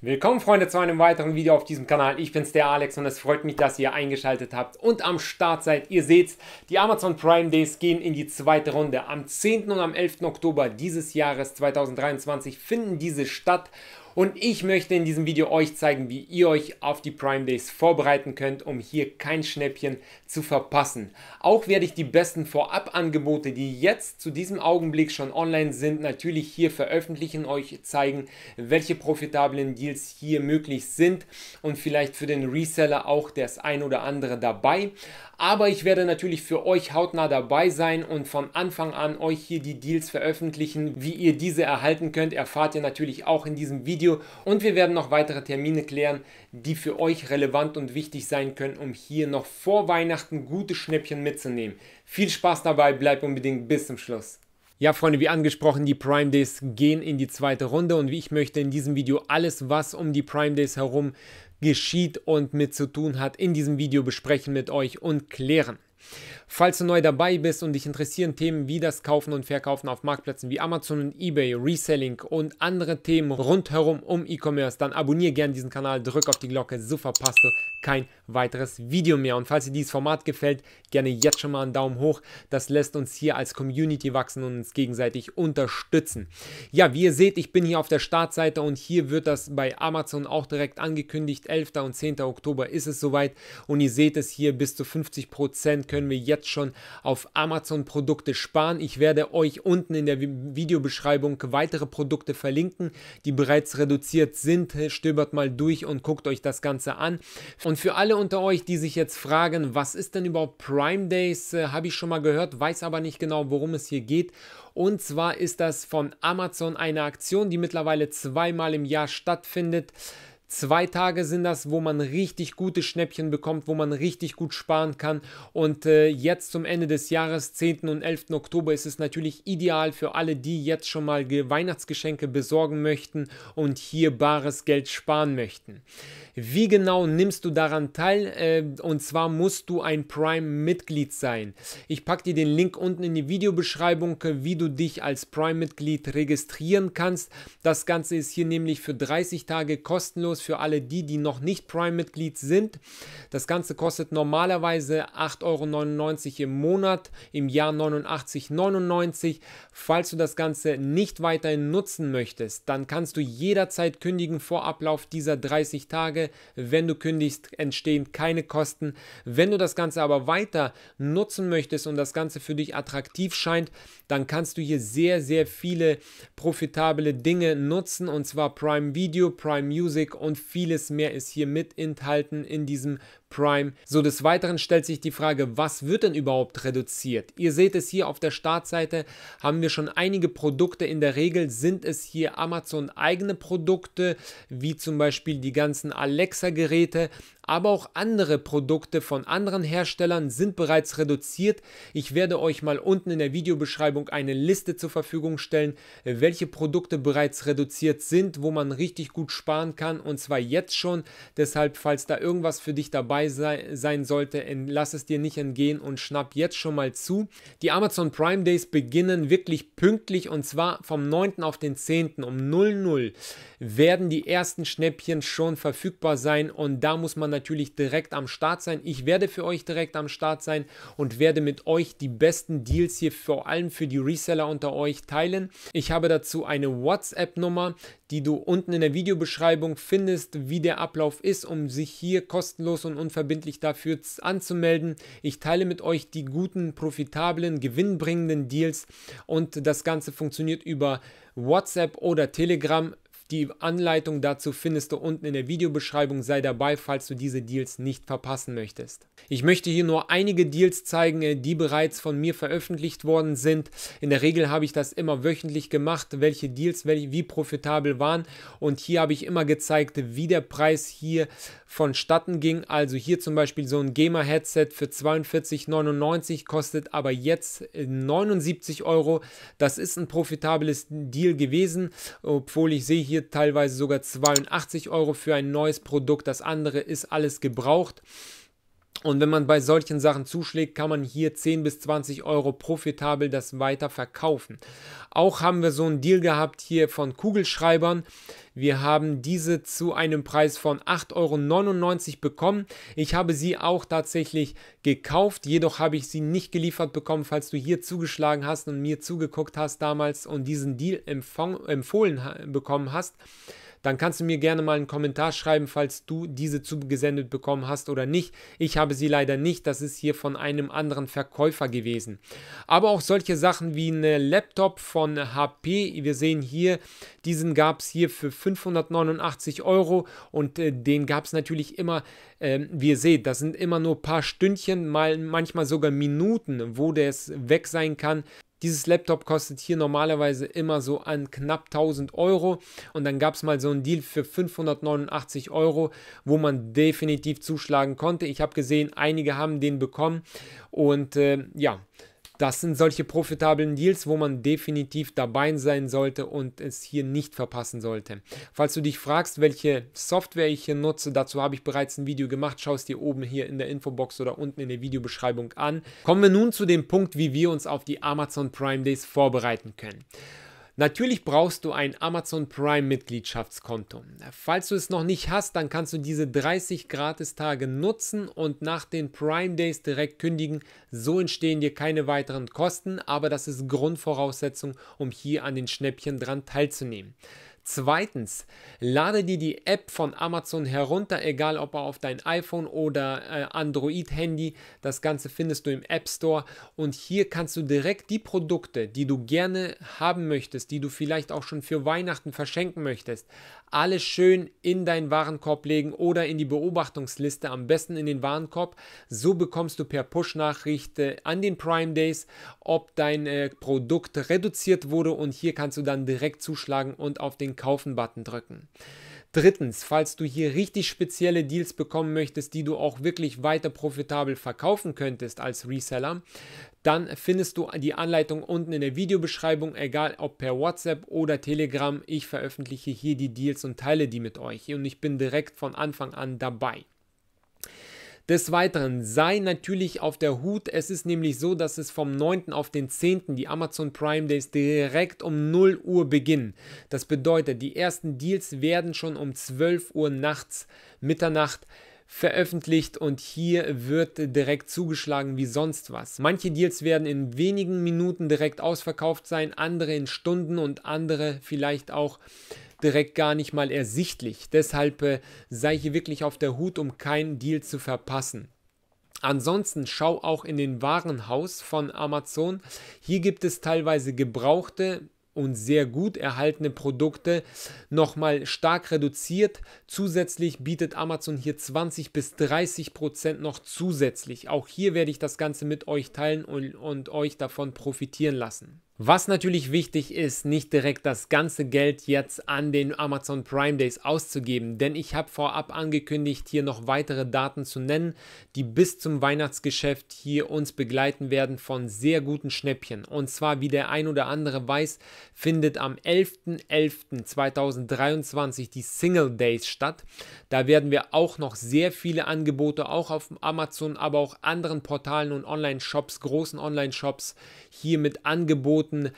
Willkommen Freunde zu einem weiteren Video auf diesem Kanal. Ich bin's der Alex und es freut mich, dass ihr eingeschaltet habt und am Start seid. Ihr seht's, die Amazon Prime Days gehen in die zweite Runde. Am 10. und am 11. Oktober dieses Jahres 2023 finden diese statt und ich möchte in diesem Video euch zeigen, wie ihr euch auf die Prime Days vorbereiten könnt, um hier kein Schnäppchen zu verpassen. Auch werde ich die besten Vorab-Angebote, die jetzt zu diesem Augenblick schon online sind, natürlich hier veröffentlichen, euch zeigen, welche profitablen Deals hier möglich sind und vielleicht für den Reseller auch das ein oder andere dabei. Aber ich werde natürlich für euch hautnah dabei sein und von Anfang an euch hier die Deals veröffentlichen. Wie ihr diese erhalten könnt, erfahrt ihr natürlich auch in diesem Video. Video und wir werden noch weitere Termine klären, die für euch relevant und wichtig sein können, um hier noch vor Weihnachten gute Schnäppchen mitzunehmen. Viel Spaß dabei, bleibt unbedingt bis zum Schluss. Ja, Freunde, wie angesprochen, die Prime Days gehen in die zweite Runde und wie ich möchte in diesem Video alles, was um die Prime Days herum geschieht und mit zu tun hat, in diesem Video besprechen mit euch und klären. Falls du neu dabei bist und dich interessieren Themen wie das Kaufen und Verkaufen auf Marktplätzen wie Amazon und eBay, Reselling und andere Themen rundherum um E-Commerce, dann abonniere gerne diesen Kanal, drück auf die Glocke, so verpasst du kein weiteres Video mehr. Und falls dir dieses Format gefällt, gerne jetzt schon mal einen Daumen hoch. Das lässt uns hier als Community wachsen und uns gegenseitig unterstützen. Ja, wie ihr seht, ich bin hier auf der Startseite und hier wird das bei Amazon auch direkt angekündigt. 11. und 10. Oktober ist es soweit und ihr seht es hier, bis zu 50% Prozent können wir jetzt jetzt schon auf Amazon Produkte sparen. Ich werde euch unten in der Videobeschreibung weitere Produkte verlinken, die bereits reduziert sind. Stöbert mal durch und guckt euch das Ganze an. Und für alle unter euch, die sich jetzt fragen, was ist denn überhaupt Prime Days, äh, habe ich schon mal gehört, weiß aber nicht genau, worum es hier geht. Und zwar ist das von Amazon eine Aktion, die mittlerweile zweimal im Jahr stattfindet. Zwei Tage sind das, wo man richtig gute Schnäppchen bekommt, wo man richtig gut sparen kann. Und äh, jetzt zum Ende des Jahres, 10. und 11. Oktober, ist es natürlich ideal für alle, die jetzt schon mal Weihnachtsgeschenke besorgen möchten und hier bares Geld sparen möchten. Wie genau nimmst du daran teil? Äh, und zwar musst du ein Prime-Mitglied sein. Ich packe dir den Link unten in die Videobeschreibung, äh, wie du dich als Prime-Mitglied registrieren kannst. Das Ganze ist hier nämlich für 30 Tage kostenlos gratis für alle die, die noch nicht Prime-Mitglied sind. Das Ganze kostet normalerweise 8,99 Euro im Monat, im Jahr 89,99. Falls du das Ganze nicht weiterhin nutzen möchtest, dann kannst du jederzeit kündigen vor Ablauf dieser 30 Tage. Wenn du kündigst, entstehen keine Kosten. Wenn du das Ganze aber weiter nutzen möchtest und das Ganze für dich attraktiv scheint, dann kannst du hier sehr, sehr viele profitable Dinge nutzen und zwar Prime Video, Prime Music und und vieles mehr ist hier mit enthalten in diesem Prime. So des Weiteren stellt sich die Frage, was wird denn überhaupt reduziert? Ihr seht es hier auf der Startseite, haben wir schon einige Produkte. In der Regel sind es hier Amazon eigene Produkte, wie zum Beispiel die ganzen Alexa-Geräte, aber auch andere Produkte von anderen Herstellern sind bereits reduziert. Ich werde euch mal unten in der Videobeschreibung eine Liste zur Verfügung stellen, welche Produkte bereits reduziert sind, wo man richtig gut sparen kann und und zwar jetzt schon. Deshalb, falls da irgendwas für dich dabei sei, sein sollte, lass es dir nicht entgehen und schnapp jetzt schon mal zu. Die Amazon Prime Days beginnen wirklich pünktlich und zwar vom 9. auf den 10. um 00 werden die ersten Schnäppchen schon verfügbar sein und da muss man natürlich direkt am Start sein. Ich werde für euch direkt am Start sein und werde mit euch die besten Deals hier vor allem für die Reseller unter euch teilen. Ich habe dazu eine WhatsApp-Nummer, die du unten in der Videobeschreibung findest zumindest, wie der Ablauf ist, um sich hier kostenlos und unverbindlich dafür anzumelden. Ich teile mit euch die guten, profitablen, gewinnbringenden Deals und das Ganze funktioniert über WhatsApp oder Telegram. Die Anleitung dazu findest du unten in der Videobeschreibung, sei dabei, falls du diese Deals nicht verpassen möchtest. Ich möchte hier nur einige Deals zeigen, äh, die bereits von mir veröffentlicht worden sind. In der Regel habe ich das immer wöchentlich gemacht, welche Deals wie profitabel waren und hier habe ich immer gezeigt, wie der Preis hier vonstatten ging. Also hier zum Beispiel so ein Gamer-Headset für 42,99 kostet aber jetzt 79 äh, Euro. Das ist ein profitables Deal gewesen, obwohl ich sehe hier hier teilweise sogar 82 Euro für ein neues Produkt. Das andere ist alles gebraucht. Und wenn man bei solchen Sachen zuschlägt, kann man hier 10 bis 20 Euro profitabel das weiter verkaufen. Auch haben wir so einen Deal gehabt hier von Kugelschreibern. Wir haben diese zu einem Preis von 8,99 Euro bekommen. Ich habe sie auch tatsächlich gekauft, jedoch habe ich sie nicht geliefert bekommen. Falls du hier zugeschlagen hast und mir zugeguckt hast damals und diesen Deal empfohlen bekommen hast, dann kannst du mir gerne mal einen Kommentar schreiben, falls du diese zugesendet bekommen hast oder nicht. Ich habe sie leider nicht, das ist hier von einem anderen Verkäufer gewesen. Aber auch solche Sachen wie ein Laptop von HP, wir sehen hier, diesen gab es hier für 589 Euro und äh, den gab es natürlich immer, äh, wie ihr seht, das sind immer nur ein paar Stündchen, mal, manchmal sogar Minuten, wo der es weg sein kann. Dieses Laptop kostet hier normalerweise immer so an knapp 1000 Euro und dann gab es mal so einen Deal für 589 Euro, wo man definitiv zuschlagen konnte. Ich habe gesehen, einige haben den bekommen und äh, ja, das sind solche profitablen Deals, wo man definitiv dabei sein sollte und es hier nicht verpassen sollte. Falls du dich fragst, welche Software ich hier nutze, dazu habe ich bereits ein Video gemacht. Schau es dir oben hier in der Infobox oder unten in der Videobeschreibung an. Kommen wir nun zu dem Punkt, wie wir uns auf die Amazon Prime Days vorbereiten können. Natürlich brauchst du ein Amazon Prime Mitgliedschaftskonto. Falls du es noch nicht hast, dann kannst du diese 30 Gratistage nutzen und nach den Prime Days direkt kündigen. So entstehen dir keine weiteren Kosten, aber das ist Grundvoraussetzung, um hier an den Schnäppchen dran teilzunehmen. Zweitens, lade dir die App von Amazon herunter, egal ob auf dein iPhone oder äh, Android-Handy. Das Ganze findest du im App Store und hier kannst du direkt die Produkte, die du gerne haben möchtest, die du vielleicht auch schon für Weihnachten verschenken möchtest, alle schön in deinen Warenkorb legen oder in die Beobachtungsliste, am besten in den Warenkorb. So bekommst du per Push-Nachricht an den Prime Days, ob dein äh, Produkt reduziert wurde und hier kannst du dann direkt zuschlagen und auf den Kaufen-Button drücken. Drittens, falls du hier richtig spezielle Deals bekommen möchtest, die du auch wirklich weiter profitabel verkaufen könntest als Reseller, dann findest du die Anleitung unten in der Videobeschreibung, egal ob per WhatsApp oder Telegram. Ich veröffentliche hier die Deals und teile die mit euch und ich bin direkt von Anfang an dabei. Des Weiteren sei natürlich auf der Hut. Es ist nämlich so, dass es vom 9. auf den 10. die Amazon Prime Days direkt um 0 Uhr beginnen. Das bedeutet, die ersten Deals werden schon um 12 Uhr nachts, Mitternacht veröffentlicht und hier wird direkt zugeschlagen wie sonst was. Manche Deals werden in wenigen Minuten direkt ausverkauft sein, andere in Stunden und andere vielleicht auch direkt gar nicht mal ersichtlich. Deshalb äh, sei hier wirklich auf der Hut, um keinen Deal zu verpassen. Ansonsten schau auch in den Warenhaus von Amazon. Hier gibt es teilweise gebrauchte und sehr gut erhaltene Produkte nochmal stark reduziert. Zusätzlich bietet Amazon hier 20 bis 30 Prozent noch zusätzlich. Auch hier werde ich das Ganze mit euch teilen und, und euch davon profitieren lassen. Was natürlich wichtig ist, nicht direkt das ganze Geld jetzt an den Amazon Prime Days auszugeben, denn ich habe vorab angekündigt, hier noch weitere Daten zu nennen, die bis zum Weihnachtsgeschäft hier uns begleiten werden von sehr guten Schnäppchen. Und zwar, wie der ein oder andere weiß, findet am 11.11.2023 die Single Days statt. Da werden wir auch noch sehr viele Angebote, auch auf Amazon, aber auch anderen Portalen und Online-Shops, großen Online-Shops, hier mit Angeboten Minuten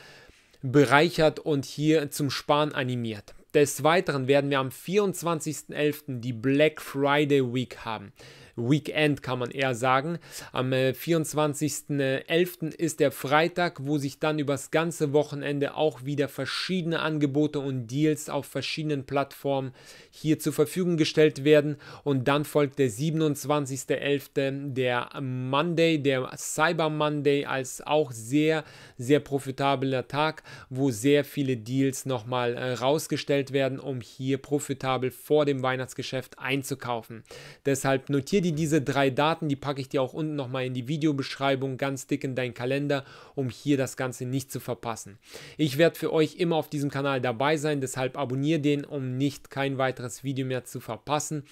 bereichert und hier zum Sparen animiert. Des Weiteren werden wir am 24.11. die Black Friday Week haben. Weekend, kann man eher sagen. Am 24.11. Äh, ist der Freitag, wo sich dann übers ganze Wochenende auch wieder verschiedene Angebote und Deals auf verschiedenen Plattformen hier zur Verfügung gestellt werden. Und dann folgt der 27.11., der Monday, der Cyber Monday, als auch sehr, sehr profitabler Tag, wo sehr viele Deals nochmal äh, rausgestellt werden, um hier profitabel vor dem Weihnachtsgeschäft einzukaufen. Deshalb notiert Notiere dir diese drei Daten, die packe ich dir auch unten nochmal in die Videobeschreibung ganz dick in deinen Kalender, um hier das Ganze nicht zu verpassen. Ich werde für euch immer auf diesem Kanal dabei sein, deshalb abonniere den, um nicht kein weiteres Video mehr zu verpassen.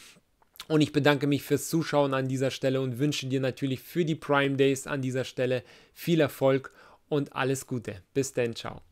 Und ich bedanke mich fürs Zuschauen an dieser Stelle und wünsche dir natürlich für die Prime Days an dieser Stelle viel Erfolg und alles Gute. Bis dann, ciao.